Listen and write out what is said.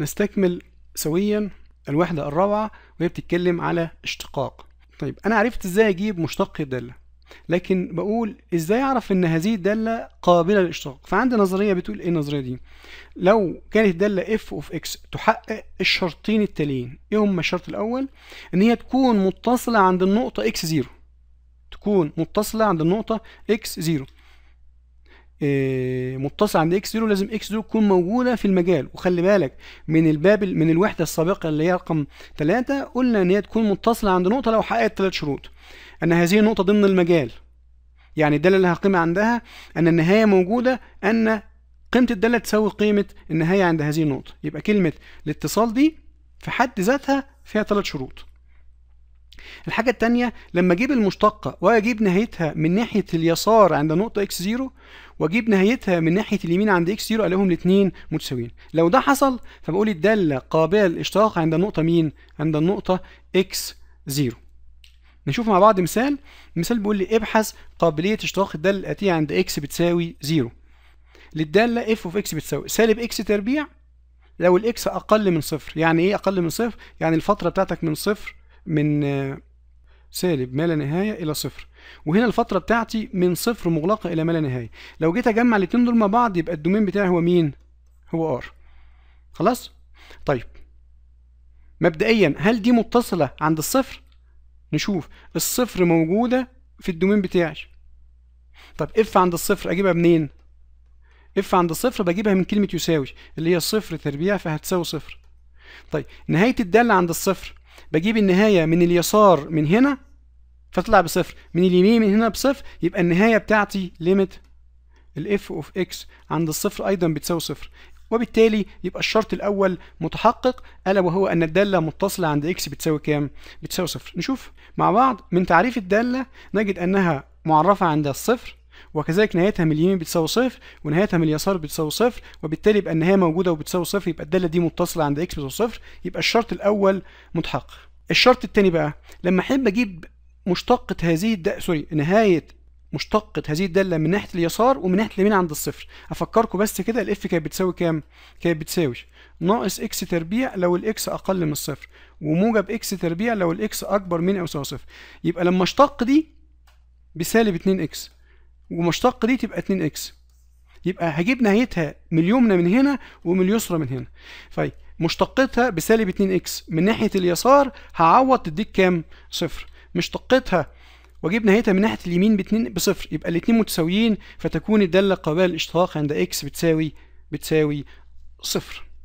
نستكمل سويا الوحدة الرابعة وهي بتتكلم على اشتقاق طيب أنا عرفت إزاي أجيب مشتق الدالة لكن بقول إزاي أعرف إن هذه الدالة قابلة للاشتقاق فعندي نظرية بتقول إيه النظرية دي لو كانت الدالة f of x تحقق الشرطين التاليين إيه هما الشرط الأول إن هي تكون متصلة عند النقطة x0 تكون متصلة عند النقطة x0 آه، متصل عند اكس 0 لازم اكس 0 تكون موجوده في المجال وخلي بالك من الباب من الوحده السابقه اللي هي رقم 3 قلنا ان هي تكون متصله عند نقطه لو حققت ثلاث شروط ان هذه النقطه ضمن المجال يعني الداله اللي هقيمها عندها ان النهايه موجوده ان قيمه الداله تساوي قيمه النهايه عند هذه النقطه يبقى كلمه الاتصال دي في حد ذاتها فيها ثلاث شروط الحاجة التانية لما اجيب المشتقة واجيب نهايتها من ناحية اليسار عند نقطة اكس زيرو واجيب نهايتها من ناحية اليمين عند اكس زيرو الاقيهم الاتنين متساويين لو ده حصل فبقول الدالة قابلة للاشتراك عند النقطة مين؟ عند النقطة اكس زيرو نشوف مع بعض مثال مثال بيقول لي ابحث قابلية اشتراك الدالة الآتية عند اكس بتساوي زيرو للدالة اف اوف اكس بتساوي سالب اكس تربيع لو الاكس اقل من صفر يعني ايه اقل من صفر يعني الفتره بتاعتك من صفر من سالب ما لا نهاية إلى صفر وهنا الفترة بتاعتي من صفر مغلقة إلى ما لا نهاية لو جيت أجمع الاثنين دول مع بعض يبقى الدومين بتاعي هو مين؟ هو ار خلاص؟ طيب مبدئيا هل دي متصلة عند الصفر؟ نشوف الصفر موجودة في الدومين بتاعي طب اف عند الصفر اجيبها منين؟ اف عند الصفر بجيبها من كلمة يساوي اللي هي صفر تربيع فهتساوي صفر طيب نهاية الدالة عند الصفر بجيب النهاية من اليسار من هنا فتطلع بصفر من اليمين من هنا بصفر يبقى النهاية بتاعتي ليميت الاف اوف اكس عند الصفر ايضا بتساوي صفر وبالتالي يبقى الشرط الاول متحقق الا وهو ان الداله متصله عند اكس بتساوي كام بتساوي صفر نشوف مع بعض من تعريف الداله نجد انها معرفه عند الصفر وكذلك نهايتها من اليمين بتساوي صفر ونهايتها من اليسار بتساوي صفر وبالتالي يبقى النهايه موجوده وبتساوي صفر يبقى الداله دي متصله عند اكس بتساوي صفر يبقى الشرط الاول متحقق الشرط الثاني بقى لما احب اجيب مشتقة هذه الد... سوري نهاية مشتقة هذه الدالة من ناحية اليسار ومن ناحية اليمين عند الصفر أفكركم بس كده الإف كانت بتساوي كام؟ كانت بتساوي ناقص إكس تربيع لو الإكس أقل من الصفر وموجب إكس تربيع لو الإكس أكبر من أو يساوي صفر يبقى لما اشتق دي بسالب 2 إكس ومشتقة دي تبقى 2 اكس يبقى هجيب نهايتها من اليمنى من هنا ومن اليسرى من هنا طيب مشتقتها بسالب 2 اكس من ناحيه اليسار هعوض تديك كام صفر مشتقتها واجيب نهايتها من ناحيه اليمين ب 2 بصفر يبقى الاثنين متساويين فتكون الداله القابله للاشتقاق عند اكس بتساوي بتساوي صفر